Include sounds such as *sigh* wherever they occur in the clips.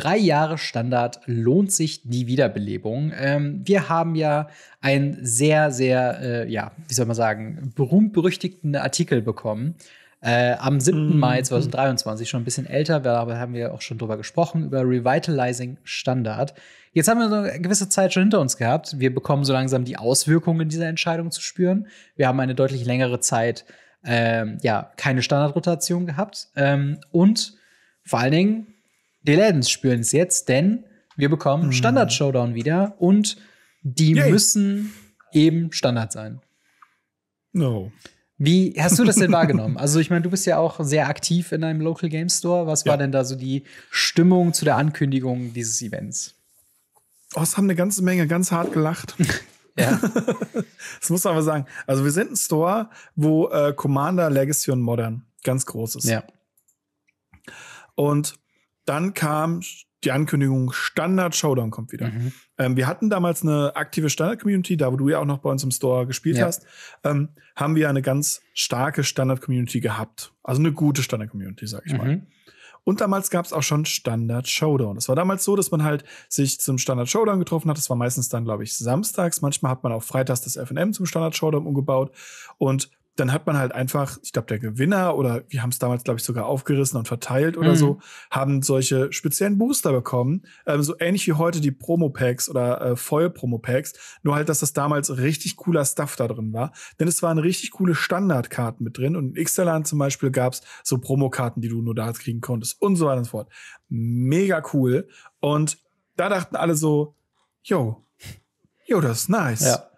drei Jahre Standard lohnt sich die Wiederbelebung. Ähm, wir haben ja einen sehr, sehr, äh, ja, wie soll man sagen, berühmt-berüchtigten Artikel bekommen. Äh, am 7. Mm. Mai 2023, schon ein bisschen älter, aber haben wir auch schon drüber gesprochen, über Revitalizing Standard. Jetzt haben wir so eine gewisse Zeit schon hinter uns gehabt. Wir bekommen so langsam die Auswirkungen dieser Entscheidung zu spüren. Wir haben eine deutlich längere Zeit, ähm, ja, keine Standardrotation gehabt. Ähm, und vor allen Dingen, die Läden spüren es jetzt, denn wir bekommen mhm. Standard-Showdown wieder und die Yay. müssen eben Standard sein. No. Wie hast du das denn *laughs* wahrgenommen? Also, ich meine, du bist ja auch sehr aktiv in einem Local Game Store. Was ja. war denn da so die Stimmung zu der Ankündigung dieses Events? Oh, es haben eine ganze Menge ganz hart gelacht. *laughs* ja. *laughs* das muss man aber sagen. Also, wir sind ein Store, wo äh, Commander, Legacy und Modern ganz groß ist. Ja. Und dann kam die Ankündigung Standard Showdown kommt wieder. Mhm. Ähm, wir hatten damals eine aktive Standard Community, da wo du ja auch noch bei uns im Store gespielt ja. hast, ähm, haben wir eine ganz starke Standard Community gehabt. Also eine gute Standard Community, sag ich mhm. mal. Und damals gab es auch schon Standard Showdown. Es war damals so, dass man halt sich zum Standard Showdown getroffen hat. Das war meistens dann, glaube ich, samstags. Manchmal hat man auch freitags das FNM zum Standard Showdown umgebaut. Und dann hat man halt einfach, ich glaube, der Gewinner oder wir haben es damals, glaube ich, sogar aufgerissen und verteilt oder mhm. so, haben solche speziellen Booster bekommen. Ähm, so ähnlich wie heute die Promo-Packs oder äh, Voll-Promo-Packs. Nur halt, dass das damals richtig cooler Stuff da drin war. Denn es waren richtig coole Standardkarten mit drin. Und in Xterland zum Beispiel gab es so Promokarten, die du nur da halt kriegen konntest und so weiter und so fort. Mega cool. Und da dachten alle so, yo, yo, das ist nice. Ja.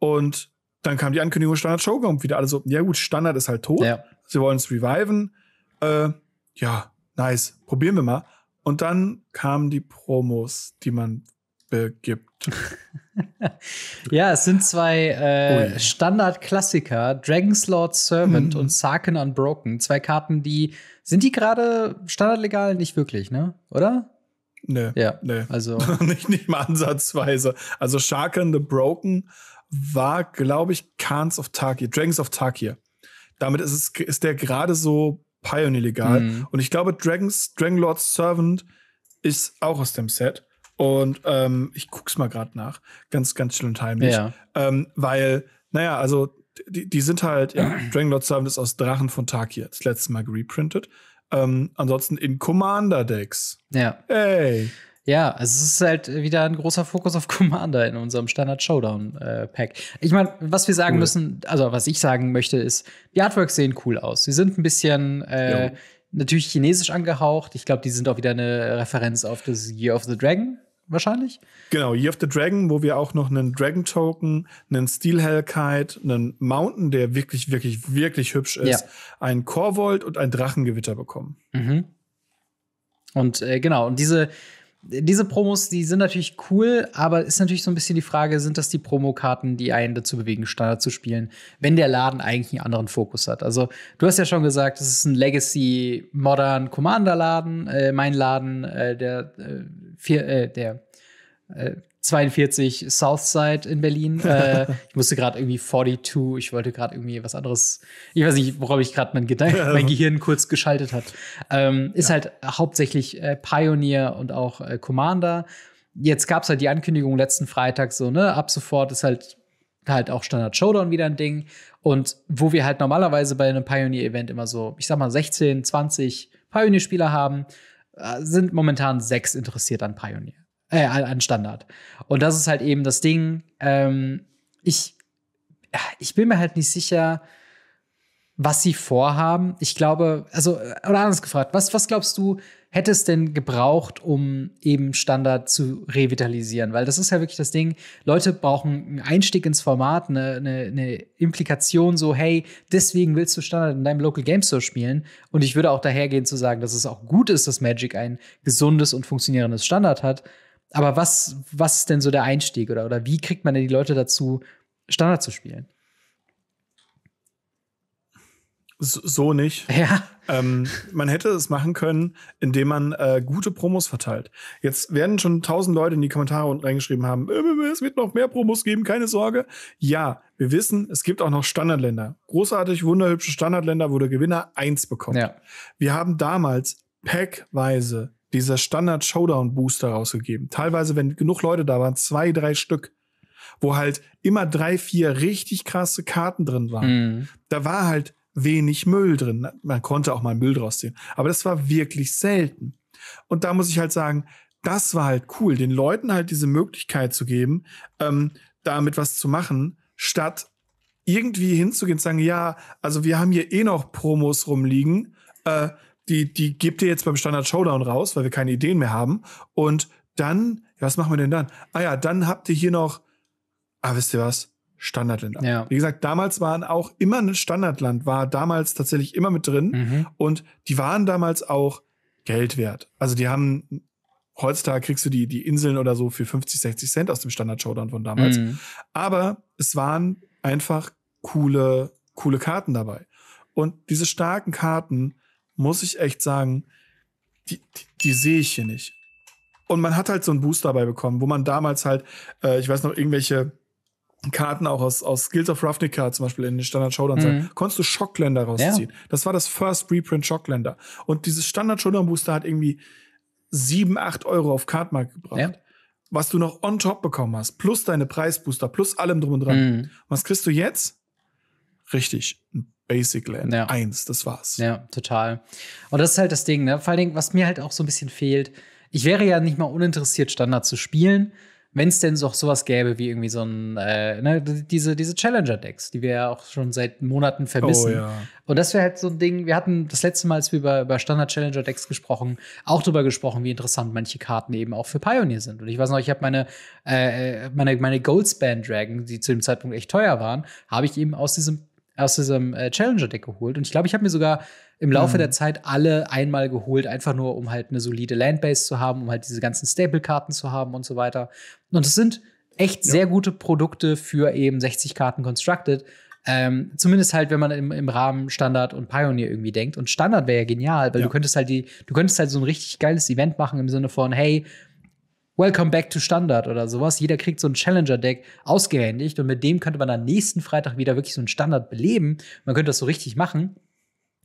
Und dann kam die Ankündigung Standard Shogun wieder alle so, ja gut, Standard ist halt tot. Ja. Sie wollen es reviven. Äh, ja, nice. Probieren wir mal. Und dann kamen die Promos, die man begibt. *laughs* ja, es sind zwei äh, Standard-Klassiker, Dragon's Lord Servant mhm. und Sarkin Unbroken. Zwei Karten, die sind die gerade standardlegal? Nicht wirklich, ne? Oder? Nö. Ja. Nö. Also. *laughs* nicht, nicht mal ansatzweise. Also Sarkin the Broken war, glaube ich, Khans of Tarkir, Dragons of Tarkir. Damit ist, es, ist der gerade so Pioneer legal. Mhm. Und ich glaube, Dragons, Dragonlord's Servant ist auch aus dem Set. Und ähm, ich guck's mal gerade nach. Ganz, ganz schön und heimlich. Ja. Ähm, weil, naja, also die, die sind halt, ja, *clears throat* Dragonlord Servant ist aus Drachen von Tarkir, das letzte Mal gereprintet. Ähm, ansonsten in Commander-Decks. Ja. Ey. Ja, es ist halt wieder ein großer Fokus auf Commander in unserem Standard Showdown äh, Pack. Ich meine, was wir sagen cool. müssen, also was ich sagen möchte, ist, die Artworks sehen cool aus. Sie sind ein bisschen äh, natürlich chinesisch angehaucht. Ich glaube, die sind auch wieder eine Referenz auf das Year of the Dragon wahrscheinlich. Genau, Year of the Dragon, wo wir auch noch einen Dragon Token, einen Steel Hellkite, einen Mountain, der wirklich, wirklich, wirklich hübsch ist, ja. einen Korvold und ein Drachengewitter bekommen. Mhm. Und äh, genau, und diese, diese Promos, die sind natürlich cool, aber ist natürlich so ein bisschen die Frage, sind das die Promokarten, die einen dazu bewegen, Standard zu spielen, wenn der Laden eigentlich einen anderen Fokus hat? Also, du hast ja schon gesagt, es ist ein Legacy Modern Commander Laden, äh, mein Laden, äh, der äh, vier, äh, der äh, 42 Southside in Berlin. *laughs* Äh, ich musste gerade irgendwie 42, ich wollte gerade irgendwie was anderes. Ich weiß nicht, worauf ich gerade mein, *laughs* mein, Gehirn kurz geschaltet hat. Ähm, ist ja. halt hauptsächlich äh, Pioneer und auch äh, Commander. Jetzt gab es halt die Ankündigung letzten Freitag so, ne? Ab sofort ist halt halt auch Standard Showdown wieder ein Ding. Und wo wir halt normalerweise bei einem Pioneer-Event immer so, ich sag mal, 16, 20 Pioneer-Spieler haben, äh, sind momentan sechs interessiert an Pioneer äh, an Standard. Und das ist halt eben das Ding. Ähm, ich, ich bin mir halt nicht sicher, was sie vorhaben. Ich glaube, also, äh, oder anders gefragt, was, was glaubst du, hätte es denn gebraucht, um eben Standard zu revitalisieren? Weil das ist ja wirklich das Ding, Leute brauchen einen Einstieg ins Format, eine, eine, eine Implikation, so, hey, deswegen willst du Standard in deinem Local Game Store spielen. Und ich würde auch dahergehen zu sagen, dass es auch gut ist, dass Magic ein gesundes und funktionierendes Standard hat. Aber was, was ist denn so der Einstieg oder, oder wie kriegt man denn die Leute dazu, Standard zu spielen? So nicht. Ja. Ähm, man hätte es machen können, indem man äh, gute Promos verteilt. Jetzt werden schon tausend Leute in die Kommentare unten reingeschrieben haben, äh, äh, äh, es wird noch mehr Promos geben, keine Sorge. Ja, wir wissen, es gibt auch noch Standardländer. Großartig, wunderhübsche Standardländer, wo der Gewinner eins bekommt. Ja. Wir haben damals packweise dieser Standard Showdown Booster rausgegeben. Teilweise, wenn genug Leute da waren, zwei, drei Stück, wo halt immer drei, vier richtig krasse Karten drin waren. Mhm. Da war halt wenig Müll drin. Man konnte auch mal Müll draus ziehen. Aber das war wirklich selten. Und da muss ich halt sagen, das war halt cool, den Leuten halt diese Möglichkeit zu geben, ähm, damit was zu machen, statt irgendwie hinzugehen und sagen, ja, also wir haben hier eh noch Promos rumliegen, äh, die, die gebt ihr jetzt beim Standard Showdown raus, weil wir keine Ideen mehr haben. Und dann, was machen wir denn dann? Ah ja, dann habt ihr hier noch, ah, wisst ihr was? Standardländer. Ja. Wie gesagt, damals waren auch immer ein Standardland, war damals tatsächlich immer mit drin. Mhm. Und die waren damals auch Geld wert. Also die haben heutzutage kriegst du die, die Inseln oder so für 50, 60 Cent aus dem Standard-Showdown von damals. Mhm. Aber es waren einfach coole, coole Karten dabei. Und diese starken Karten muss ich echt sagen, die, die, die sehe ich hier nicht. Und man hat halt so einen Boost dabei bekommen, wo man damals halt, äh, ich weiß noch, irgendwelche Karten auch aus, aus Guild of Ravnica zum Beispiel in den Standard Showdown mhm. konntest du Schockländer rausziehen. Ja. Das war das First Reprint Schockländer. Und dieses Standard Showdown Booster hat irgendwie 7, 8 Euro auf Kartmarkt gebracht. Ja. Was du noch on top bekommen hast, plus deine Preisbooster, plus allem drum und dran. Mhm. Was kriegst du jetzt? richtig Basic Land ja. 1, das war's. Ja, total. Und das ist halt das Ding, ne? Vor allen Dingen, was mir halt auch so ein bisschen fehlt, ich wäre ja nicht mal uninteressiert, Standard zu spielen, wenn es denn so auch sowas gäbe wie irgendwie so ein, äh, ne, diese, diese Challenger-Decks, die wir ja auch schon seit Monaten vermissen. Oh, ja. Und das wäre halt so ein Ding, wir hatten das letzte Mal, als wir über, über Standard-Challenger-Decks gesprochen, auch darüber gesprochen, wie interessant manche Karten eben auch für Pioneer sind. Und ich weiß noch, ich habe meine, äh, äh, meine, meine Goldspan-Dragon, die zu dem Zeitpunkt echt teuer waren, habe ich eben aus diesem aus diesem äh, Challenger-Deck geholt. Und ich glaube, ich habe mir sogar im Laufe mhm. der Zeit alle einmal geholt, einfach nur, um halt eine solide Landbase zu haben, um halt diese ganzen Staple-Karten zu haben und so weiter. Und es sind echt ja. sehr gute Produkte für eben 60 Karten Constructed. Ähm, zumindest halt, wenn man im, im Rahmen Standard und Pioneer irgendwie denkt. Und Standard wäre ja genial, weil ja. du könntest halt die, du könntest halt so ein richtig geiles Event machen im Sinne von, hey, Welcome back to Standard oder sowas. Jeder kriegt so ein Challenger-Deck ausgehändigt und mit dem könnte man dann nächsten Freitag wieder wirklich so ein Standard beleben. Man könnte das so richtig machen.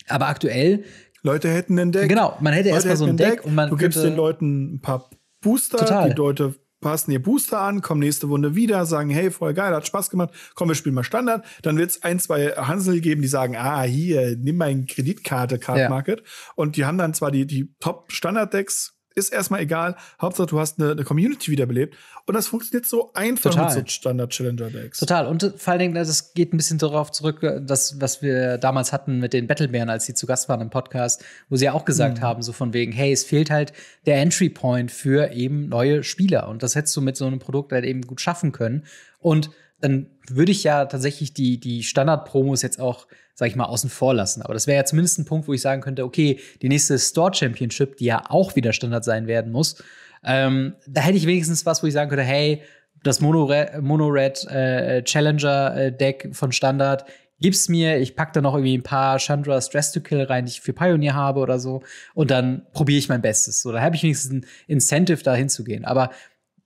Aber aktuell. Leute hätten ein Deck. Genau, man hätte erstmal so ein Deck, Deck, und man. Du gibst den Leuten ein paar Booster, total. die Leute passen ihr Booster an, kommen nächste Runde wieder, sagen, hey, voll geil, hat Spaß gemacht, komm, wir spielen mal Standard. Dann wird es ein, zwei Hansel geben, die sagen, ah, hier, nimm meine Kreditkarte, Card Market. Ja. Und die haben dann zwar die, die Top-Standard-Decks ist erstmal egal. Hauptsache, du hast eine, eine Community wiederbelebt. Und das funktioniert so einfach Total. mit so Standard-Challenger-Decks. Total. Und vor allen Dingen, das geht ein bisschen darauf zurück, dass, was wir damals hatten mit den Battlebären, als sie zu Gast waren im Podcast, wo sie ja auch gesagt mhm. haben, so von wegen, hey, es fehlt halt der Entry-Point für eben neue Spieler. Und das hättest du mit so einem Produkt halt eben gut schaffen können. Und dann würde ich ja tatsächlich die, die Standard-Promos jetzt auch, sag ich mal, außen vor lassen. Aber das wäre ja zumindest ein Punkt, wo ich sagen könnte, okay, die nächste Store Championship, die ja auch wieder Standard sein werden muss, ähm, da hätte ich wenigstens was, wo ich sagen könnte, hey, das Mono-Red Mono äh, Challenger-Deck äh, von Standard, gib's mir, ich packe da noch irgendwie ein paar Chandra Stress to Kill rein, die ich für Pioneer habe oder so, und dann probiere ich mein Bestes. So, da habe ich wenigstens ein Incentive, da hinzugehen. Aber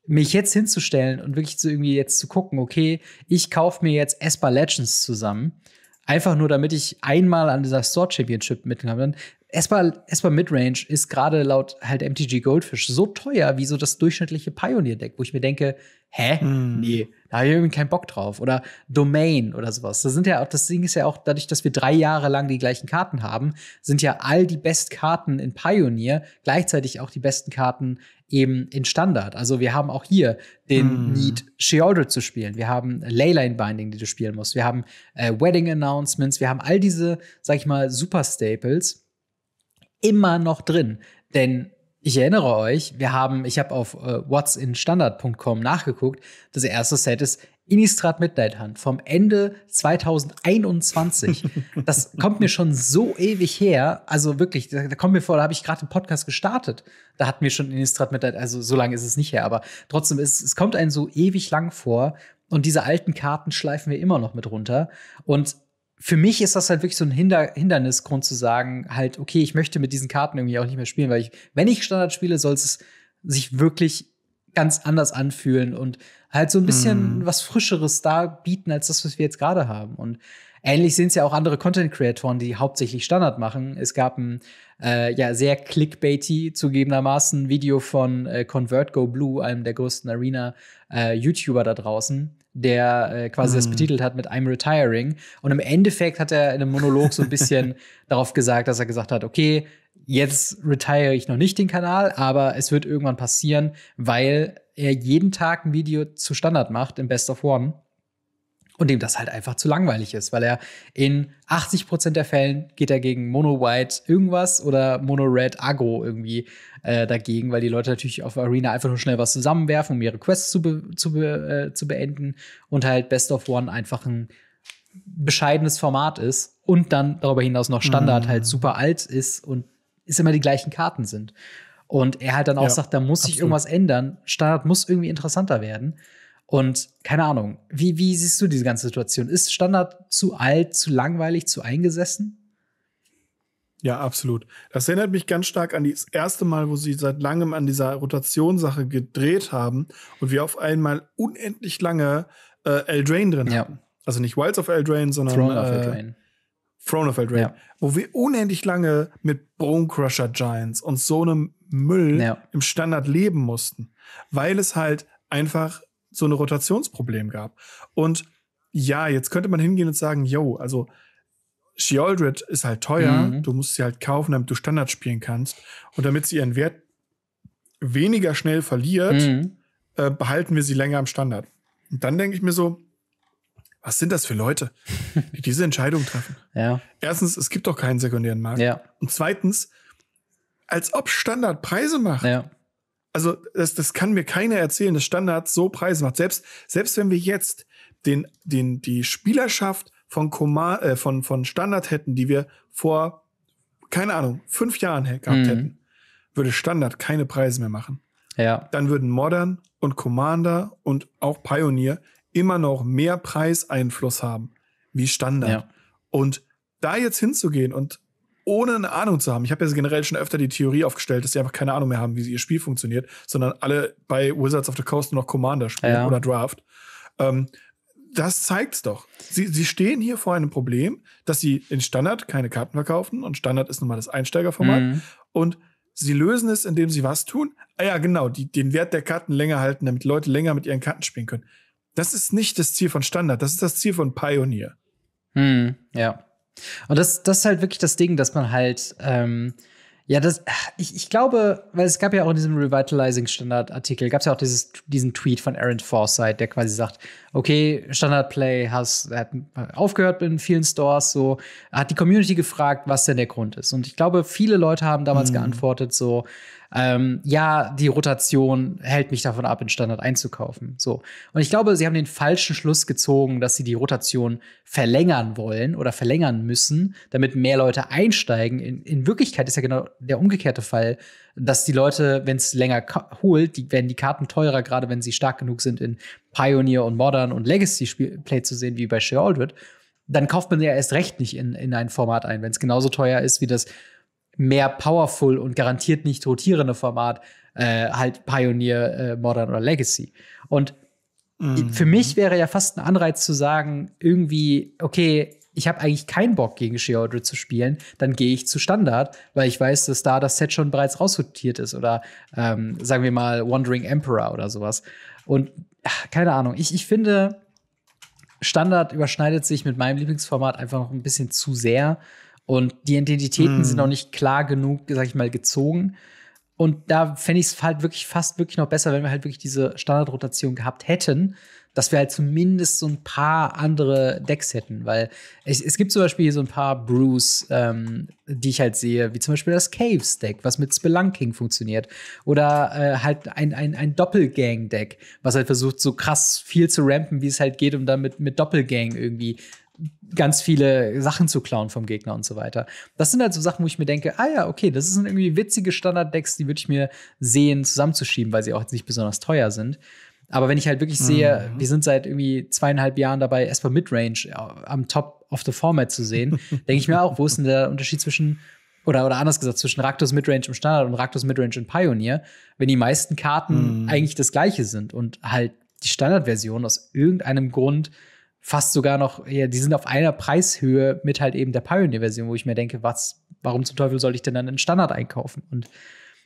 mich jetzt hinzustellen und wirklich zu irgendwie jetzt zu gucken, okay, ich kaufe mir jetzt Esper Legends zusammen, einfach nur damit ich einmal an dieser Store Championship mitnehmen kann, Esper, Midrange ist gerade laut halt MTG Goldfish so teuer wie so das durchschnittliche Pioneer-Deck, wo ich mir denke, hä? Mm. Nee, da habe ich irgendwie keinen Bock drauf. Oder Domain oder sowas. Das sind ja das Ding ist ja auch, dadurch, dass wir drei Jahre lang die gleichen Karten haben, sind ja all die besten Karten in Pioneer gleichzeitig auch die besten Karten eben in Standard. Also wir haben auch hier den mm. Need, Sheoldred zu spielen. Wir haben äh, Leyline Binding, die du spielen musst. Wir haben äh, Wedding Announcements. Wir haben all diese, sag ich mal, Super-Staples immer noch drin. Denn ich erinnere euch, wir haben, ich habe auf äh, whatsinstandard.com nachgeguckt, das erste Set ist Innistrad Midnight Hunt vom Ende 2021. *laughs* Das kommt mir schon so ewig her. Also wirklich, da, da kommt mir vor, da habe ich gerade den Podcast gestartet. Da hatten wir schon Innistrad Midnight, also so lange ist es nicht her, aber trotzdem, ist, es kommt einem so ewig lang vor. Und diese alten Karten schleifen wir immer noch mit runter. Und für mich ist das halt wirklich so ein Hinder Hindernisgrund zu sagen, halt, okay, ich möchte mit diesen Karten irgendwie auch nicht mehr spielen, weil ich, wenn ich Standard spiele, soll es sich wirklich ganz anders anfühlen und halt so ein bisschen mm. was Frischeres da bieten, als das, was wir jetzt gerade haben. Und Ähnlich sind es ja auch andere Content-Creatoren, die hauptsächlich Standard machen. Es gab ein äh, ja, sehr clickbaity zugegebenermaßen Video von äh, ConvertGo Blue, einem der größten Arena-YouTuber äh, da draußen, der äh, quasi mm. das mhm. betitelt hat mit I'm retiring. Und im Endeffekt hat er in einem Monolog so ein bisschen *laughs* darauf gesagt, dass er gesagt hat, okay, jetzt retire ich noch nicht den Kanal, aber es wird irgendwann passieren, weil er jeden Tag ein Video zu Standard macht im Best of One und dem das halt einfach zu langweilig ist, weil er in 80% der Fällen geht er gegen Mono-White irgendwas oder Mono-Red Agro irgendwie äh, dagegen, weil die Leute natürlich auf Arena einfach nur schnell was zusammenwerfen, um ihre Quests zu, be zu, be äh, zu beenden und halt Best of One einfach ein bescheidenes Format ist und dann darüber hinaus noch Standard mhm. halt mm. super alt ist und es immer die gleichen Karten sind. Und er halt dann auch ja, sagt, da muss sich irgendwas ändern. Standard muss irgendwie interessanter werden. Und keine Ahnung, wie, wie siehst du diese ganze Situation? Ist Standard zu alt, zu langweilig, zu eingesessen? Ja, absolut. Das erinnert mich ganz stark an das erste Mal, wo sie seit langem an dieser Rotationssache gedreht haben und wir auf einmal unendlich lange äh, Eldraine drin ja. hatten. Also nicht Wilds of Eldrain, sondern Throne of Eldrain. Äh, Throne of Eldrain. Ja. Wo wir unendlich lange mit Bone Crusher Giants und so einem Müll ja. im Standard leben mussten. Weil es halt einfach so ein Rotationsproblem gab. Und ja, jetzt könnte man hingehen und sagen, yo, also Sheoldred ist halt teuer, mhm. du musst sie halt kaufen, damit du Standard spielen kannst. Und damit sie ihren Wert weniger schnell verliert, mhm. äh, behalten wir sie länger am Standard. Und dann denke ich mir so, was sind das für Leute, die diese Entscheidung treffen? *laughs* Ja. Erstens, es gibt doch keinen sekundären Markt. Ja. Und zweitens, als ob Standard Preise machen. Ja also das, das kann mir keiner erzählen, dass Standard so Preise macht. Selbst, selbst wenn wir jetzt den, den, die Spielerschaft von, Komar, äh, von, von Standard hätten, die wir vor, keine Ahnung, fünf Jahren gehabt mhm. hätten, würde Standard keine Preise mehr machen. Ja. Dann würden Modern und Commander und auch Pioneer immer noch mehr Preiseinfluss haben wie Standard. Ja. Und da jetzt hinzugehen und ohne eine Ahnung zu haben. Ich habe ja generell schon öfter die Theorie aufgestellt, dass sie einfach keine Ahnung mehr haben, wie ihr Spiel funktioniert, sondern alle bei Wizards of the Coast nur noch Commander spielen ja. oder Draft. Ähm, das es doch. Sie, sie stehen hier vor einem Problem, dass sie in Standard keine Karten verkaufen und Standard ist nun mal das Einsteigerformat mhm. und sie lösen es, indem sie was tun? Ah ja, genau, die, den Wert der Karten länger halten, damit Leute länger mit ihren Karten spielen können. Das ist nicht das Ziel von Standard, das ist das Ziel von Pioneer. Hm, ja. Und das, das ist halt wirklich das Ding, dass man halt, ähm, ja, das, äh, ich, ich glaube, weil es gab ja auch in diesem Revitalizing-Standard-Artikel, gab es ja auch dieses, diesen Tweet von Aaron Forsyth, der quasi sagt, okay, Standard-Play hat aufgehört in vielen Stores, so, hat die Community gefragt, was denn der Grund ist. Und ich glaube, viele Leute haben damals mhm. geantwortet, so, ähm, ja, die Rotation hält mich davon ab, in Standard einzukaufen. So. Und ich glaube, sie haben den falschen Schluss gezogen, dass sie die Rotation verlängern wollen oder verlängern müssen, damit mehr Leute einsteigen. In, in Wirklichkeit ist ja genau der umgekehrte Fall, dass die Leute, wenn es länger holt, die, werden die Karten teurer, gerade wenn sie stark genug sind, in Pioneer und Modern und Legacy-Play zu sehen, wie bei Shea Aldred. Dann kauft man ja erst recht nicht in, in ein Format ein, wenn es genauso teuer ist wie das mehr powerful und garantiert nicht rotierende Format, äh, halt Pioneer, äh, Modern oder Legacy. Und mhm. für mich wäre ja fast ein Anreiz zu sagen, irgendwie, okay, ich habe eigentlich keinen Bock gegen Sheodred zu spielen, dann gehe ich zu Standard, weil ich weiß, dass da das Set schon bereits rausrotiert ist oder ähm, sagen wir mal Wandering Emperor oder sowas. Und ach, keine Ahnung, ich, ich finde, Standard überschneidet sich mit meinem Lieblingsformat einfach noch ein bisschen zu sehr. Und die Identitäten mm. sind hm. noch nicht klar genug, sag ich mal, gezogen. Und da fände ich es halt wirklich fast wirklich noch besser, wenn wir halt wirklich diese Standardrotation gehabt hätten, dass wir halt zumindest so ein paar andere Decks hätten. Weil es, es gibt zum Beispiel hier so ein paar Brews, ähm, die ich halt sehe, wie zum Beispiel das Caves-Deck, was mit Spelunking funktioniert. Oder äh, halt ein, ein, ein Doppelgang-Deck, was halt versucht, so krass viel zu rampen, wie es halt geht, um dann mit, mit Doppelgang irgendwie ganz viele Sachen zu klauen vom Gegner und so weiter. Das sind halt so Sachen, wo ich mir denke, ah ja, okay, das sind irgendwie witzige Standard-Decks, die würde ich mir sehen, zusammenzuschieben, weil sie auch nicht besonders teuer sind. Aber wenn ich halt wirklich sehe, mhm. wir sind seit irgendwie zweieinhalb Jahren dabei, erstmal Midrange am Top of the Format zu sehen, *laughs* denke ich mir auch, wo ist denn der Unterschied zwischen, oder, oder anders gesagt, zwischen Raktos Midrange im Standard und Raktos Midrange im Pioneer, wenn die meisten Karten mhm. eigentlich das gleiche sind und halt die Standardversion aus irgendeinem Grund fast sogar noch, ja, die sind auf einer Preishöhe mit halt eben der Pioneer-Version, wo ich mir denke, was, warum zum Teufel soll ich denn dann einen Standard einkaufen? Und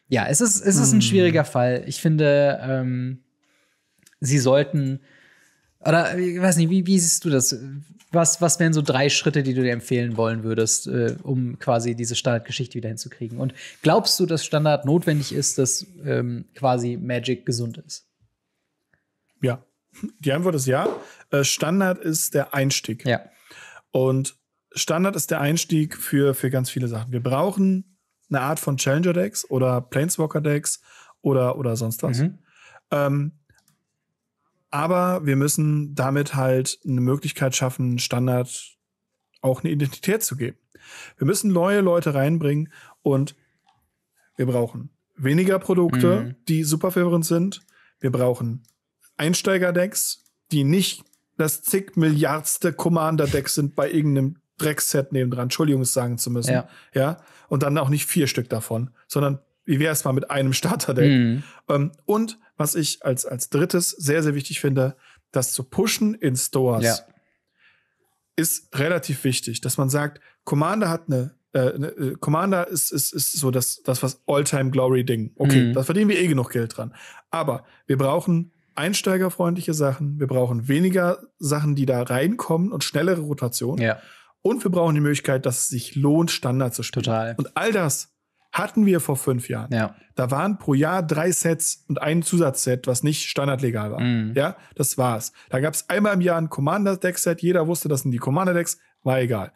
ja, es ist, es ist ein hm. schwieriger Fall. Ich finde, ähm, sie sollten, oder ich weiß nicht, wie, wie siehst du das? Was, was wären so drei Schritte, die du dir empfehlen wollen würdest, äh, um quasi diese Standardgeschichte wieder hinzukriegen? Und glaubst du, dass Standard notwendig ist, dass ähm, quasi Magic gesund ist? Ja, die Antwort ist ja. Äh, Standard ist der Einstieg. Ja. Und Standard ist der Einstieg für, für ganz viele Sachen. Wir brauchen eine Art von Challenger-Decks oder Planeswalker-Decks oder, oder sonst was. Mhm. Ähm, aber wir müssen damit halt eine Möglichkeit schaffen, Standard auch eine Identität zu geben. Wir müssen neue Leute reinbringen und wir brauchen weniger Produkte, mhm. die super verwirrend sind. Wir brauchen Einsteiger-Decks, die nicht das zig Milliardste Commander-Deck sind bei irgendeinem Dreckset nebendran, Entschuldigung, es sagen zu müssen. Ja. ja. Und dann auch nicht vier Stück davon, sondern wie wäre es mal mit einem Starterdeck? Mhm. Ähm, und was ich als, als drittes sehr, sehr wichtig finde, das zu pushen in Stores ja. ist relativ wichtig, dass man sagt, Commander hat eine, äh, eine äh, Commander ist, ist, ist so das, das was All-Time-Glory-Ding. Okay, mhm. das verdienen wir eh genug Geld dran. Aber wir brauchen einsteigerfreundliche Sachen. Wir brauchen weniger Sachen, die da reinkommen und schnellere Rotation. Ja. Und wir brauchen die Möglichkeit, dass es sich lohnt, Standard zu spielen. Total. Und all das hatten wir vor fünf Jahren. Ja. Da waren pro Jahr drei Sets und ein Zusatzset, was nicht standardlegal war. Mhm. Ja, das war's. Da gab es einmal im Jahr ein Commander-Deck-Set. Jeder wusste, das sind die Commander-Decks. War egal.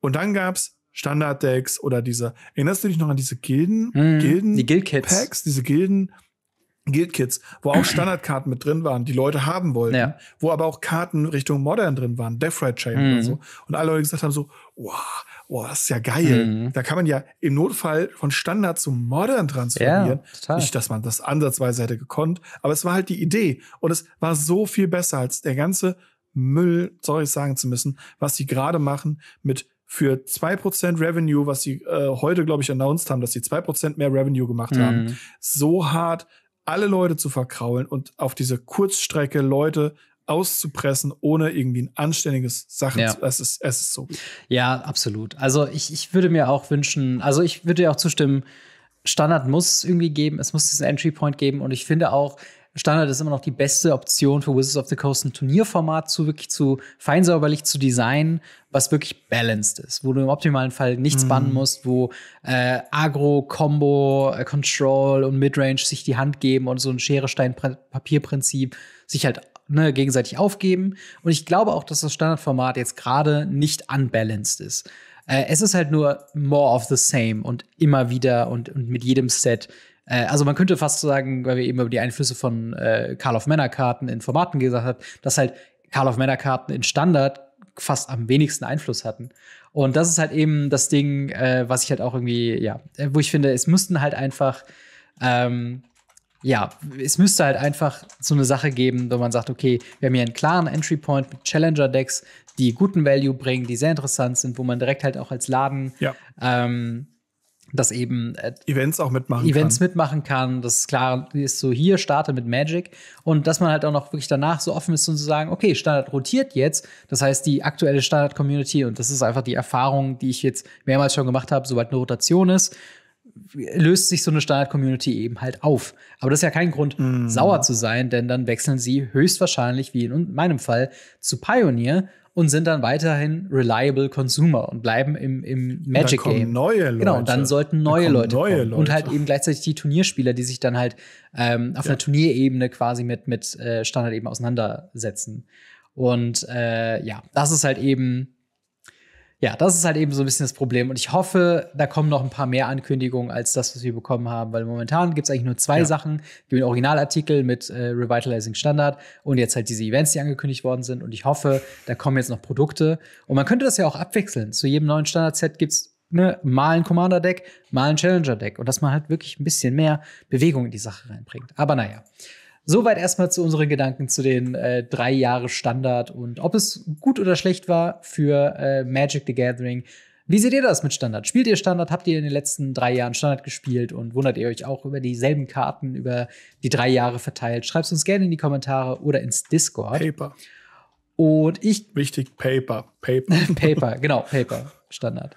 Und dann gab es Standard-Decks oder diese. Erinnerst du dich noch an diese Gilden? Mhm. Gilden die Guild-Packs, diese Gilden. Guild Kids, wo auch *clears throat* Standardkarten mit drin waren, die Leute haben wollten, ja. wo aber auch Karten Richtung Modern drin waren, Death Ride Chain mhm. oder so. Und alle Leute gesagt haben so, wow, wow, das ist ja geil. Mhm. Da kann man ja im Notfall von Standard zu Modern transformieren. Ja, Nicht, dass man das ansatzweise hätte gekonnt, aber es war halt die Idee. Und es war so viel besser als der ganze Müll, sorry sagen zu müssen, was sie gerade machen mit für 2% Revenue, was sie äh, heute, glaube ich, announced haben, dass sie 2% mehr Revenue gemacht mhm. haben, so hart alle Leute zu verkraulen und auf diese Kurzstrecke Leute auszupressen, ohne irgendwie ein anständiges Sachen ja. zu. Es ist, es ist so. Ja, absolut. Also ich, ich würde mir auch wünschen, also ich würde dir auch zustimmen, Standard muss irgendwie geben, es muss diesen Entry Point geben und ich finde auch, Standard ist immer noch die beste Option für Wizards of the Coast, ein Turnierformat zu wirklich zu feinsauberlich zu designen, was wirklich balanced ist, wo du im optimalen Fall nichts mm. bannen musst, wo äh, Agro, Combo, äh, Control und Midrange sich die Hand geben und so ein Schere-Stein-Papier-Prinzip sich halt ne, gegenseitig aufgeben. Und ich glaube auch, dass das Standardformat jetzt gerade nicht unbalanced ist. Äh, es ist halt nur more of the same und immer wieder und, und mit jedem Set äh, also man könnte fast sagen, weil wir eben über die Einflüsse von äh, Karl of Manner Karten in Formaten gesagt haben, dass halt Karl of Manner Karten in Standard fast am wenigsten Einfluss hatten. Und das ist halt eben das Ding, äh, was ich halt auch irgendwie, ja, äh, wo ich finde, es müssten halt einfach, ähm, ja, es müsste halt einfach so eine Sache geben, wo man sagt, okay, wir haben hier einen klaren Entry Point mit Challenger Decks, die guten Value bringen, die sehr interessant sind, wo man direkt halt auch als Laden ja. ähm, dass eben äh, Events auch mitmachen Events kann. mitmachen kann. Das ist klar, ist so hier starte mit Magic und dass man halt auch noch wirklich danach so offen ist und um zu sagen, okay, Standard rotiert jetzt. Das heißt, die aktuelle Standard Community und das ist einfach die Erfahrung, die ich jetzt mehrmals schon gemacht habe, sobald eine Rotation ist, löst sich so eine Standard Community eben halt auf. Aber das ist ja kein Grund mm. sauer zu sein, denn dann wechseln sie höchstwahrscheinlich wie in meinem Fall zu Pioneer und sind dann weiterhin reliable Consumer und bleiben im, im Magic Game. und dann kommen Neue Leute. Genau, und dann sollten neue, dann Leute, kommen. Leute, und halt eben gleichzeitig die Turnierspieler, die sich dann halt ähm, auf ja. einer Turnierebene quasi mit, mit äh, Standard eben auseinandersetzen. Und äh, ja, das ist halt eben ja, das ist halt eben so ein bisschen das Problem. Und ich hoffe, da kommen noch ein paar mehr Ankündigungen als das, was wir bekommen haben, weil momentan gibt es eigentlich nur zwei ja. Sachen. Den Originalartikel mit äh, Revitalizing Standard und jetzt halt diese Events, die angekündigt worden sind. Und ich hoffe, da kommen jetzt noch Produkte. Und man könnte das ja auch abwechseln. Zu jedem neuen Standard-Set gibt es ne, mal ein Commander-Deck, mal ein Challenger-Deck. Und dass man halt wirklich ein bisschen mehr Bewegung in die Sache reinbringt. Aber naja. Soweit erstmal zu unseren Gedanken zu den äh, drei Jahre Standard und ob es gut oder schlecht war für äh, Magic the Gathering. Wie seht ihr das mit Standard? Spielt ihr Standard? Habt ihr in den letzten drei Jahren Standard gespielt und wundert ihr euch auch über dieselben Karten über die drei Jahre verteilt? Schreibt es uns gerne in die Kommentare oder ins Discord. Paper. Und ich. Wichtig, Paper. Paper. *laughs* Paper, genau, Paper. Standard.